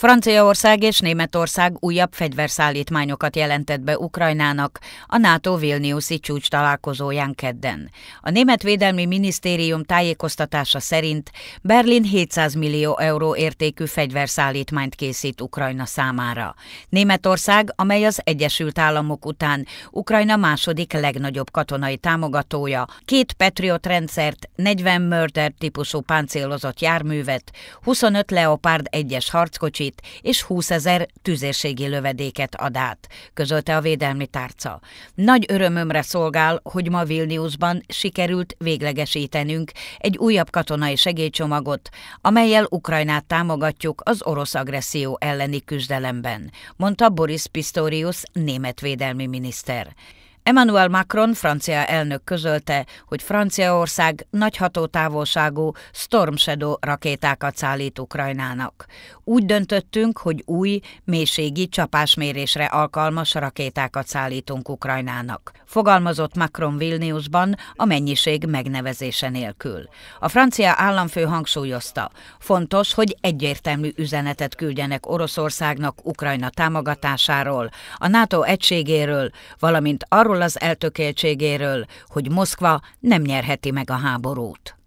Franciaország és Németország újabb fegyverszállítmányokat jelentett be Ukrajnának a NATO Vilniuszi csúcs találkozóján kedden. A Német Védelmi Minisztérium tájékoztatása szerint Berlin 700 millió euró értékű fegyverszállítmányt készít Ukrajna számára. Németország, amely az Egyesült Államok után Ukrajna második legnagyobb katonai támogatója, két Patriot rendszert, 40 Murder típusú páncélozott járművet, 25 Leopard 1-es harckocsit, lőszereit és 20 ezer tüzérségi lövedéket ad át, közölte a védelmi tárca. Nagy örömömre szolgál, hogy ma Vilniusban sikerült véglegesítenünk egy újabb katonai segélycsomagot, amelyel Ukrajnát támogatjuk az orosz agresszió elleni küzdelemben, mondta Boris Pistorius német védelmi miniszter. Emmanuel Macron francia elnök közölte, hogy Franciaország nagy hatótávolságú Storm Shadow rakétákat szállít Ukrajnának. Úgy döntöttünk, hogy új, mélységi csapásmérésre alkalmas rakétákat szállítunk Ukrajnának. Fogalmazott Macron Vilniusban a mennyiség megnevezése nélkül. A francia államfő hangsúlyozta, fontos, hogy egyértelmű üzenetet küldjenek Oroszországnak Ukrajna támogatásáról, a NATO egységéről, valamint arról, arról az eltökéltségéről, hogy Moszkva nem nyerheti meg a háborút.